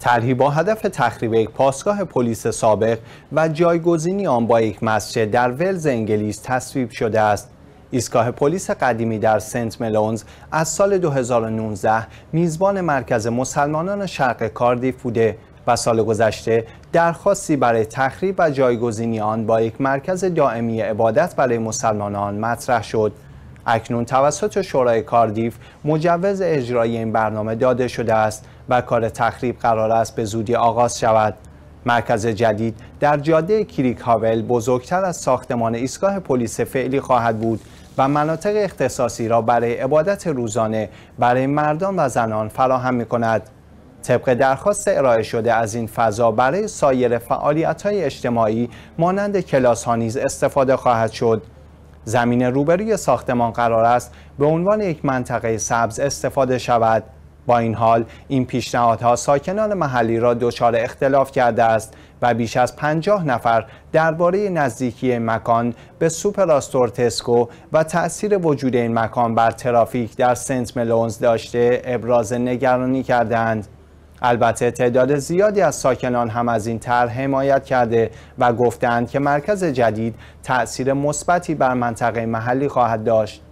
طرحی با هدف تخریب یک پاسگاه پلیس سابق و جایگزینی آن با یک مسجد در ولز انگلیس تصویب شده است ایستگاه پلیس قدیمی در سنت ملونز از سال 2019 میزبان مرکز مسلمانان شرق کاردیف بوده و سال گذشته درخواستی برای تخریب و جایگزینی آن با یک مرکز دائمی عبادت برای مسلمانان مطرح شد اکنون توسط شورای کاردیف مجوز اجرای این برنامه داده شده است و کار تخریب قرار است به زودی آغاز شود مرکز جدید در جاده کریک هاول بزرگتر از ساختمان ایستگاه پلیس فعلی خواهد بود و مناطق اختصاصی را برای عبادت روزانه برای مردان و زنان فراهم می کند. طبق درخواست ارائه شده از این فضا برای سایر فعالیت های اجتماعی مانند کلاس نیز استفاده خواهد شد. زمین روبروی ساختمان قرار است به عنوان یک منطقه سبز استفاده شود با این حال این پیشنهادها ساکنان محلی را دچار اختلاف کرده است و بیش از 50 نفر درباره نزدیکی مکان به سوپراستور تسکو و تأثیر وجود این مکان بر ترافیک در سنت ملونز داشته ابراز نگرانی کردند. البته تعداد زیادی از ساکنان هم از این طرح حمایت کرده و گفتند که مرکز جدید تأثیر مثبتی بر منطقه محلی خواهد داشت